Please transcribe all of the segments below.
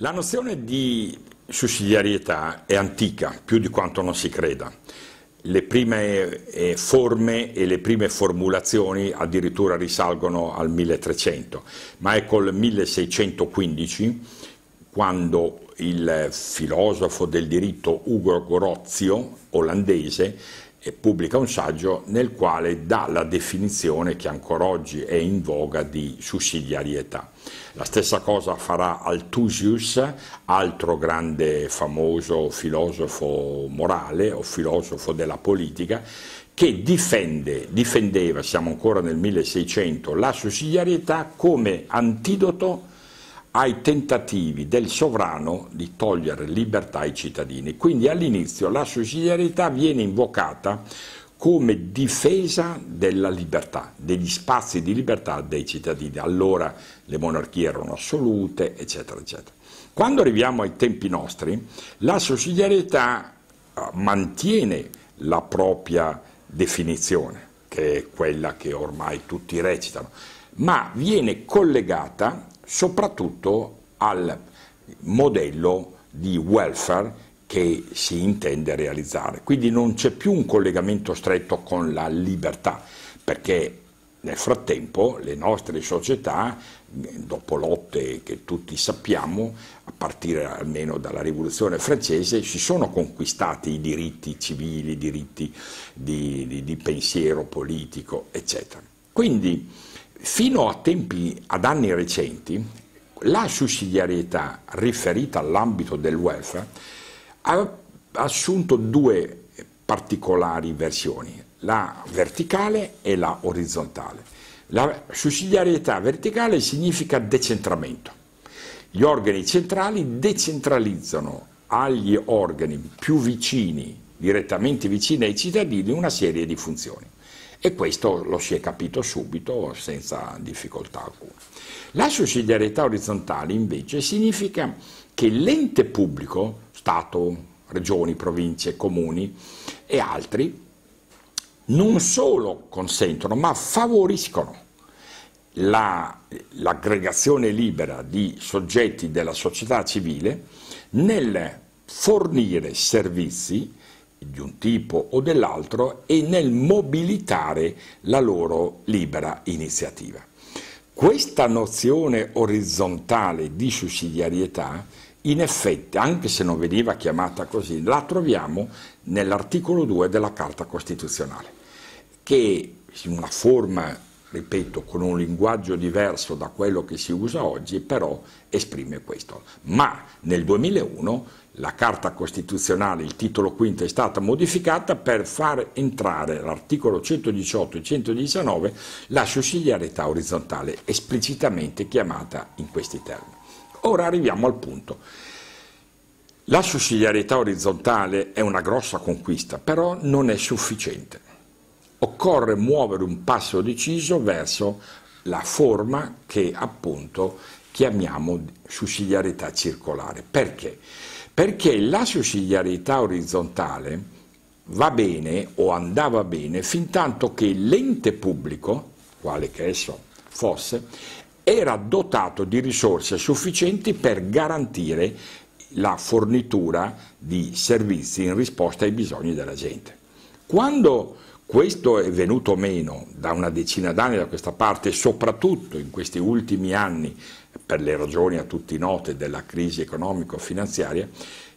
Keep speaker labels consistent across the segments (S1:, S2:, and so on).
S1: La nozione di sussidiarietà è antica, più di quanto non si creda. Le prime eh, forme e le prime formulazioni addirittura risalgono al 1300, ma è col 1615 quando il filosofo del diritto Ugo Gorozio, olandese, pubblica un saggio nel quale dà la definizione che ancora oggi è in voga di sussidiarietà. La stessa cosa farà Althusius, altro grande famoso filosofo morale o filosofo della politica, che difende, difendeva, siamo ancora nel 1600, la sussidiarietà come antidoto ai tentativi del sovrano di togliere libertà ai cittadini. Quindi all'inizio la sussidiarietà viene invocata come difesa della libertà, degli spazi di libertà dei cittadini. Allora le monarchie erano assolute, eccetera, eccetera. Quando arriviamo ai tempi nostri, la sussidiarietà eh, mantiene la propria definizione, che è quella che ormai tutti recitano, ma viene collegata soprattutto al modello di welfare che si intende realizzare. Quindi non c'è più un collegamento stretto con la libertà, perché nel frattempo le nostre società, dopo lotte che tutti sappiamo, a partire almeno dalla rivoluzione francese, si sono conquistati i diritti civili, i diritti di, di, di pensiero politico, eccetera. Quindi Fino a tempi, ad anni recenti, la sussidiarietà riferita all'ambito del welfare ha assunto due particolari versioni, la verticale e la orizzontale. La sussidiarietà verticale significa decentramento. Gli organi centrali decentralizzano agli organi più vicini, direttamente vicini ai cittadini, una serie di funzioni. E questo lo si è capito subito senza difficoltà alcuna. La sussidiarietà orizzontale invece significa che l'ente pubblico, Stato, regioni, province, comuni e altri, non solo consentono ma favoriscono l'aggregazione libera di soggetti della società civile nel fornire servizi di un tipo o dell'altro e nel mobilitare la loro libera iniziativa. Questa nozione orizzontale di sussidiarietà, in effetti, anche se non veniva chiamata così, la troviamo nell'articolo 2 della Carta Costituzionale, che in una forma, ripeto, con un linguaggio diverso da quello che si usa oggi, però esprime questo. Ma nel 2001 la Carta Costituzionale, il titolo quinto, è stata modificata per far entrare l'articolo 118 e 119 la sussidiarietà orizzontale, esplicitamente chiamata in questi termini. Ora arriviamo al punto. La sussidiarietà orizzontale è una grossa conquista, però non è sufficiente. Occorre muovere un passo deciso verso la forma che appunto chiamiamo sussidiarietà circolare. Perché? perché la sussidiarietà orizzontale va bene o andava bene fin tanto che l'ente pubblico, quale che esso fosse, era dotato di risorse sufficienti per garantire la fornitura di servizi in risposta ai bisogni della gente. Quando questo è venuto meno da una decina d'anni da questa parte, soprattutto in questi ultimi anni per le ragioni a tutti note della crisi economico-finanziaria,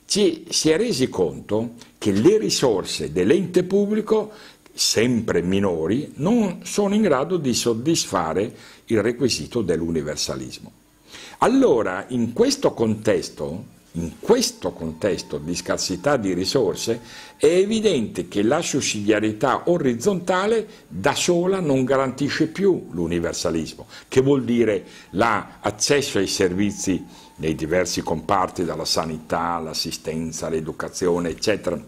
S1: ci si è resi conto che le risorse dell'ente pubblico, sempre minori, non sono in grado di soddisfare il requisito dell'universalismo. Allora, in questo contesto, in questo contesto di scarsità di risorse è evidente che la sussidiarietà orizzontale da sola non garantisce più l'universalismo, che vuol dire l'accesso ai servizi nei diversi comparti, dalla sanità all'assistenza, all'educazione, eccetera,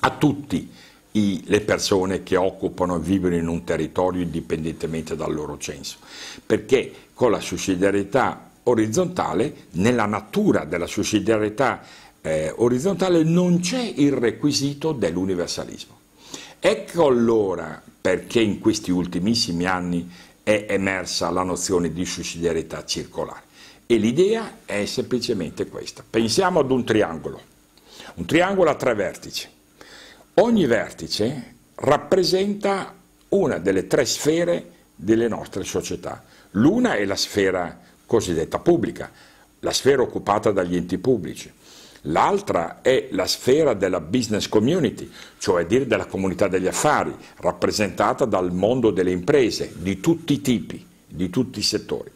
S1: a tutti i, le persone che occupano e vivono in un territorio indipendentemente dal loro censo, perché con la sussidiarietà orizzontale, nella natura della sussidiarietà eh, orizzontale non c'è il requisito dell'universalismo. Ecco allora perché in questi ultimissimi anni è emersa la nozione di sussidiarietà circolare. E l'idea è semplicemente questa. Pensiamo ad un triangolo, un triangolo a tre vertici. Ogni vertice rappresenta una delle tre sfere delle nostre società. L'una è la sfera cosiddetta pubblica, la sfera occupata dagli enti pubblici. L'altra è la sfera della business community, cioè dire della comunità degli affari, rappresentata dal mondo delle imprese di tutti i tipi, di tutti i settori.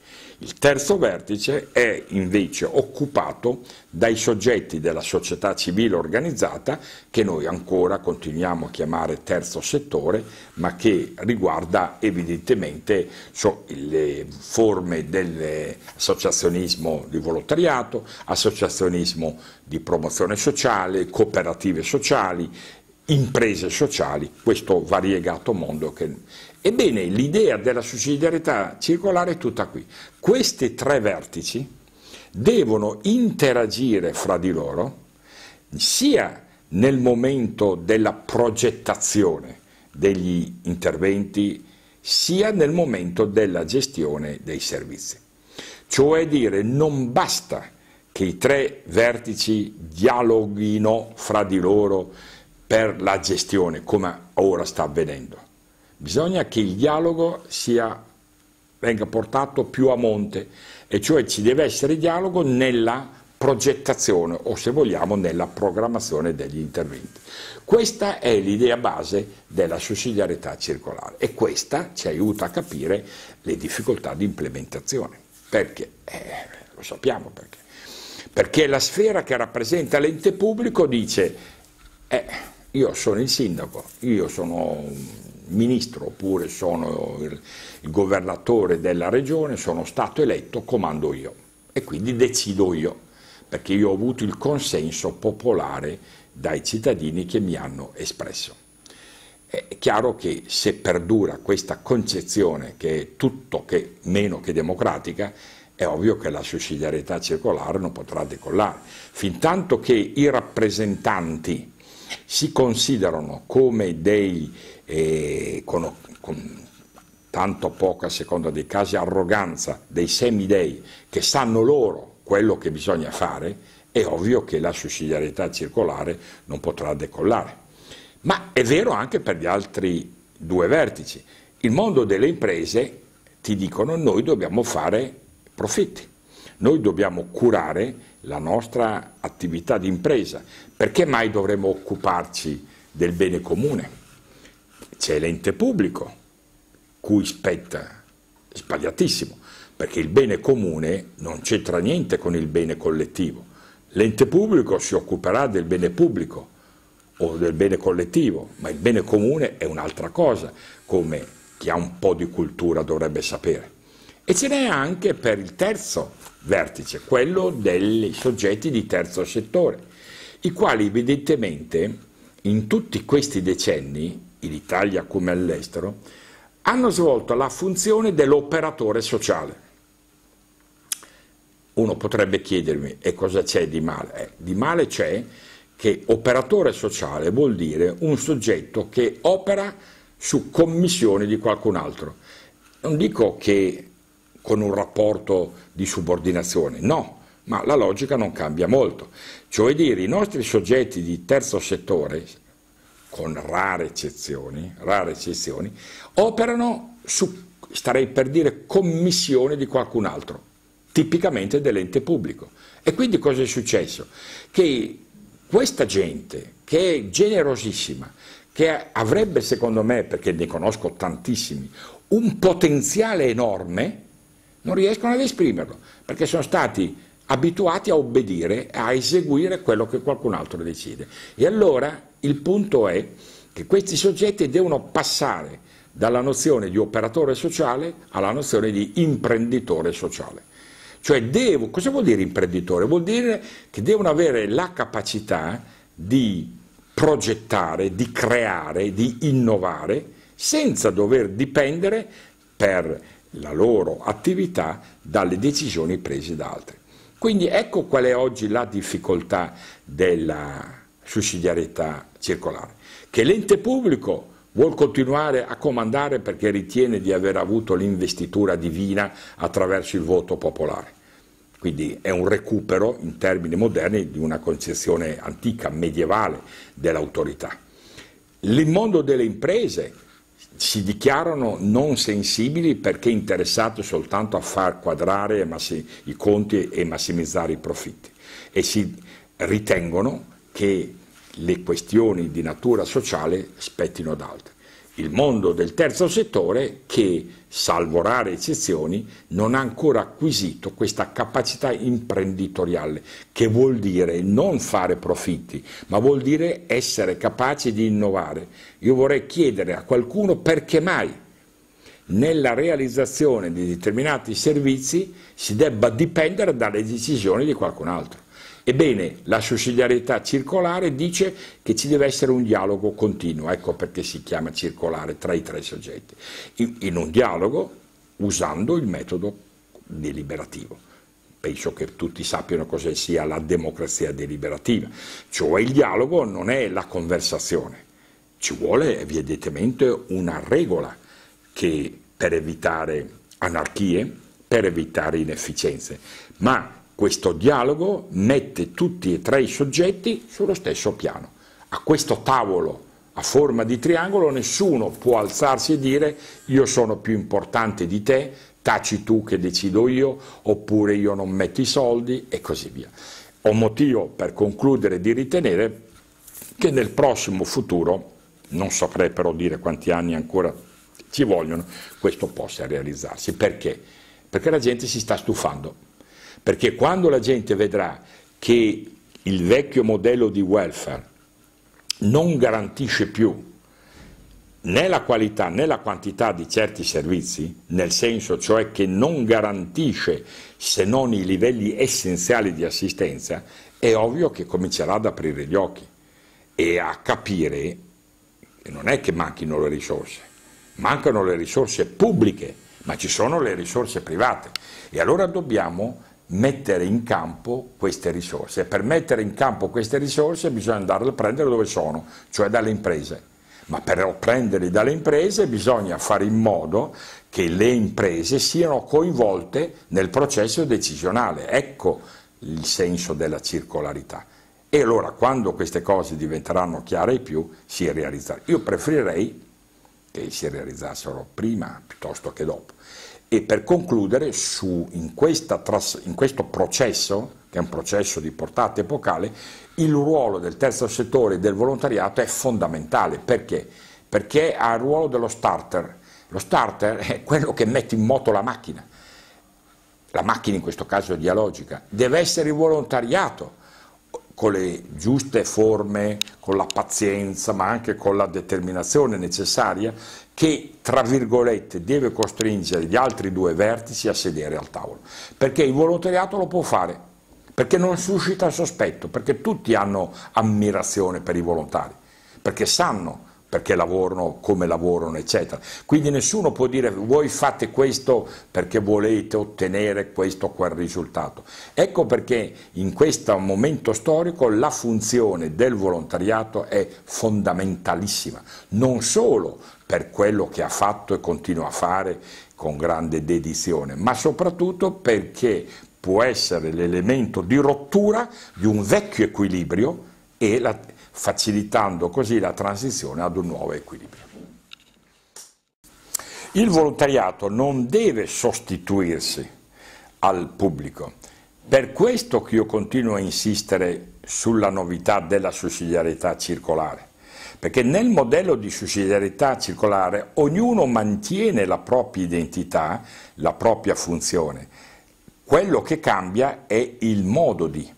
S1: Il terzo vertice è invece occupato dai soggetti della società civile organizzata che noi ancora continuiamo a chiamare terzo settore, ma che riguarda evidentemente so, le forme dell'associazionismo di volontariato, associazionismo di promozione sociale, cooperative sociali, imprese sociali, questo variegato mondo che Ebbene, l'idea della sussidiarietà circolare è tutta qui. Questi tre vertici devono interagire fra di loro sia nel momento della progettazione degli interventi, sia nel momento della gestione dei servizi. Cioè dire, non basta che i tre vertici dialoghino fra di loro per la gestione, come ora sta avvenendo bisogna che il dialogo sia, venga portato più a monte, e cioè ci deve essere dialogo nella progettazione o se vogliamo nella programmazione degli interventi. Questa è l'idea base della sussidiarietà circolare e questa ci aiuta a capire le difficoltà di implementazione. Perché? Eh, lo sappiamo perché. Perché la sfera che rappresenta l'ente pubblico dice, eh, io sono il sindaco, io sono ministro oppure sono il governatore della regione, sono stato eletto, comando io e quindi decido io, perché io ho avuto il consenso popolare dai cittadini che mi hanno espresso. È chiaro che se perdura questa concezione che è tutto che meno che democratica, è ovvio che la sussidiarietà circolare non potrà decollare, fin tanto che i rappresentanti si considerano come dei, eh, con, con, tanto poca a seconda dei casi, arroganza dei semidei che sanno loro quello che bisogna fare, è ovvio che la sussidiarietà circolare non potrà decollare. Ma è vero anche per gli altri due vertici. Il mondo delle imprese ti dicono noi dobbiamo fare profitti, noi dobbiamo curare la nostra attività di impresa. Perché mai dovremmo occuparci del bene comune? C'è l'ente pubblico, cui spetta, sbagliatissimo, perché il bene comune non c'entra niente con il bene collettivo. L'ente pubblico si occuperà del bene pubblico o del bene collettivo, ma il bene comune è un'altra cosa, come chi ha un po' di cultura dovrebbe sapere e ce n'è anche per il terzo vertice, quello dei soggetti di terzo settore, i quali evidentemente in tutti questi decenni, in Italia come all'estero, hanno svolto la funzione dell'operatore sociale. Uno potrebbe chiedermi, e cosa c'è di male? Eh, di male c'è che operatore sociale vuol dire un soggetto che opera su commissione di qualcun altro. Non dico che con un rapporto di subordinazione, no, ma la logica non cambia molto. Cioè dire, i nostri soggetti di terzo settore, con rare eccezioni, rare eccezioni operano su, starei per dire, commissione di qualcun altro, tipicamente dell'ente pubblico. E quindi cosa è successo? Che questa gente, che è generosissima, che avrebbe secondo me, perché ne conosco tantissimi, un potenziale enorme, non riescono ad esprimerlo, perché sono stati abituati a obbedire, a eseguire quello che qualcun altro decide. E allora il punto è che questi soggetti devono passare dalla nozione di operatore sociale alla nozione di imprenditore sociale. Cioè devo, cosa vuol dire imprenditore? Vuol dire che devono avere la capacità di progettare, di creare, di innovare, senza dover dipendere per la loro attività dalle decisioni prese da altri. Quindi ecco qual è oggi la difficoltà della sussidiarietà circolare, che l'ente pubblico vuol continuare a comandare perché ritiene di aver avuto l'investitura divina attraverso il voto popolare. Quindi è un recupero in termini moderni di una concezione antica, medievale dell'autorità. Il mondo delle imprese si dichiarano non sensibili perché interessati soltanto a far quadrare i conti e massimizzare i profitti e si ritengono che le questioni di natura sociale spettino ad altri il mondo del terzo settore che, salvo rare eccezioni, non ha ancora acquisito questa capacità imprenditoriale, che vuol dire non fare profitti, ma vuol dire essere capaci di innovare. Io vorrei chiedere a qualcuno perché mai nella realizzazione di determinati servizi si debba dipendere dalle decisioni di qualcun altro. Ebbene, la sussidiarietà circolare dice che ci deve essere un dialogo continuo, ecco perché si chiama circolare tra i tre soggetti, in, in un dialogo usando il metodo deliberativo. Penso che tutti sappiano cosa sia la democrazia deliberativa, cioè il dialogo non è la conversazione, ci vuole evidentemente una regola che per evitare anarchie, per evitare inefficienze, ma questo dialogo mette tutti e tre i soggetti sullo stesso piano. A questo tavolo a forma di triangolo nessuno può alzarsi e dire io sono più importante di te, taci tu che decido io, oppure io non metto i soldi e così via. Ho motivo per concludere di ritenere che nel prossimo futuro, non saprei però dire quanti anni ancora ci vogliono, questo possa realizzarsi. Perché? Perché la gente si sta stufando perché quando la gente vedrà che il vecchio modello di welfare non garantisce più né la qualità né la quantità di certi servizi, nel senso cioè che non garantisce se non i livelli essenziali di assistenza, è ovvio che comincerà ad aprire gli occhi e a capire che non è che manchino le risorse, mancano le risorse pubbliche, ma ci sono le risorse private e allora dobbiamo mettere in campo queste risorse. E per mettere in campo queste risorse bisogna andarle a prendere dove sono, cioè dalle imprese. Ma per prenderle dalle imprese bisogna fare in modo che le imprese siano coinvolte nel processo decisionale. Ecco il senso della circolarità. E allora quando queste cose diventeranno chiare e più si realizzeranno. Io preferirei che si realizzassero prima piuttosto che dopo. E per concludere, su, in, in questo processo, che è un processo di portata epocale, il ruolo del terzo settore e del volontariato è fondamentale. Perché? Perché ha il ruolo dello starter. Lo starter è quello che mette in moto la macchina la macchina in questo caso è dialogica, deve essere il volontariato con le giuste forme, con la pazienza, ma anche con la determinazione necessaria, che tra virgolette deve costringere gli altri due vertici a sedere al tavolo. Perché il volontariato lo può fare, perché non suscita sospetto, perché tutti hanno ammirazione per i volontari, perché sanno perché lavorano, come lavorano, eccetera. Quindi nessuno può dire voi fate questo perché volete ottenere questo o quel risultato. Ecco perché in questo momento storico la funzione del volontariato è fondamentalissima, non solo per quello che ha fatto e continua a fare con grande dedizione, ma soprattutto perché può essere l'elemento di rottura di un vecchio equilibrio e la facilitando così la transizione ad un nuovo equilibrio. Il volontariato non deve sostituirsi al pubblico, per questo che io continuo a insistere sulla novità della sussidiarietà circolare, perché nel modello di sussidiarietà circolare ognuno mantiene la propria identità, la propria funzione, quello che cambia è il modo di.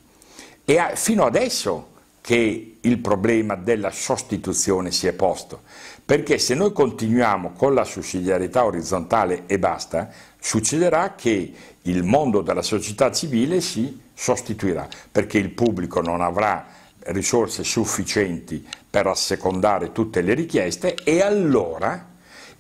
S1: E fino adesso che il problema della sostituzione si è posto, perché se noi continuiamo con la sussidiarietà orizzontale e basta, succederà che il mondo della società civile si sostituirà, perché il pubblico non avrà risorse sufficienti per assecondare tutte le richieste e allora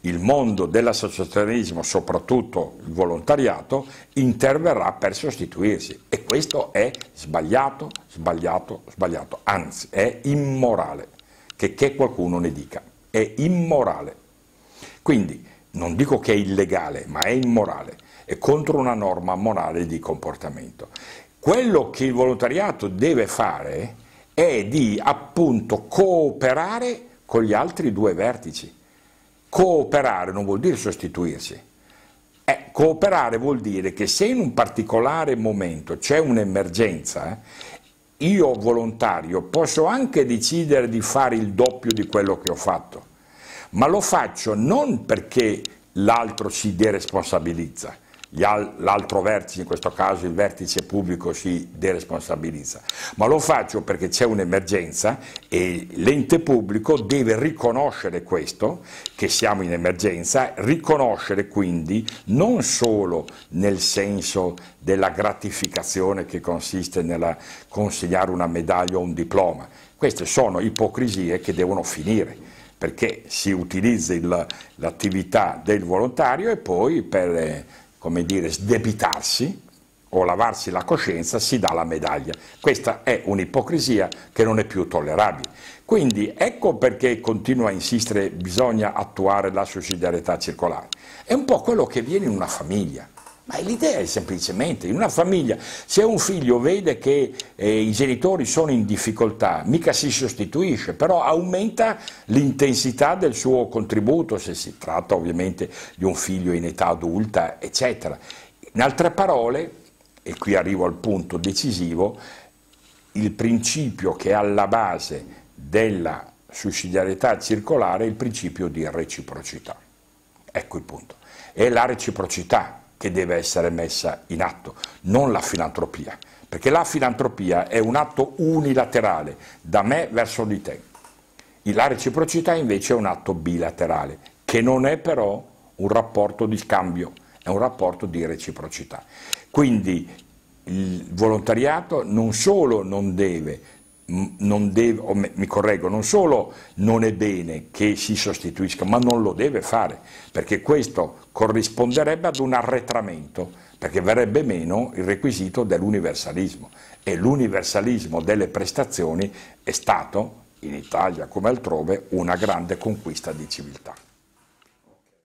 S1: il mondo dell'associazionismo, soprattutto il volontariato, interverrà per sostituirsi e questo è sbagliato, sbagliato, sbagliato, anzi è immorale, che, che qualcuno ne dica, è immorale. Quindi non dico che è illegale, ma è immorale, è contro una norma morale di comportamento. Quello che il volontariato deve fare è di appunto cooperare con gli altri due vertici. Cooperare non vuol dire sostituirsi. Eh, cooperare vuol dire che se in un particolare momento c'è un'emergenza eh, io volontario posso anche decidere di fare il doppio di quello che ho fatto, ma lo faccio non perché l'altro si deresponsabilizza, l'altro vertice, in questo caso il vertice pubblico, si deresponsabilizza, ma lo faccio perché c'è un'emergenza e l'ente pubblico deve riconoscere questo che siamo in emergenza, riconoscere quindi non solo nel senso della gratificazione che consiste nel consegnare una medaglia o un diploma, queste sono ipocrisie che devono finire perché si utilizza l'attività del volontario e poi per eh, come dire, sdebitarsi o lavarsi la coscienza si dà la medaglia. Questa è un'ipocrisia che non è più tollerabile. Quindi ecco perché continua a insistere bisogna attuare la sussidiarietà circolare. È un po' quello che viene in una famiglia. Ma l'idea è semplicemente, in una famiglia, se un figlio vede che eh, i genitori sono in difficoltà, mica si sostituisce, però aumenta l'intensità del suo contributo, se si tratta ovviamente di un figlio in età adulta, eccetera. In altre parole, e qui arrivo al punto decisivo, il principio che è alla base della sussidiarietà circolare il principio di reciprocità. Ecco il punto. È la reciprocità che deve essere messa in atto, non la filantropia, perché la filantropia è un atto unilaterale da me verso di te. La reciprocità invece è un atto bilaterale, che non è però un rapporto di scambio, è un rapporto di reciprocità. Quindi il volontariato non solo non deve Deve, mi correggo, non solo non è bene che si sostituisca, ma non lo deve fare, perché questo corrisponderebbe ad un arretramento, perché verrebbe meno il requisito dell'universalismo e l'universalismo delle prestazioni è stato, in Italia come altrove, una grande conquista di civiltà.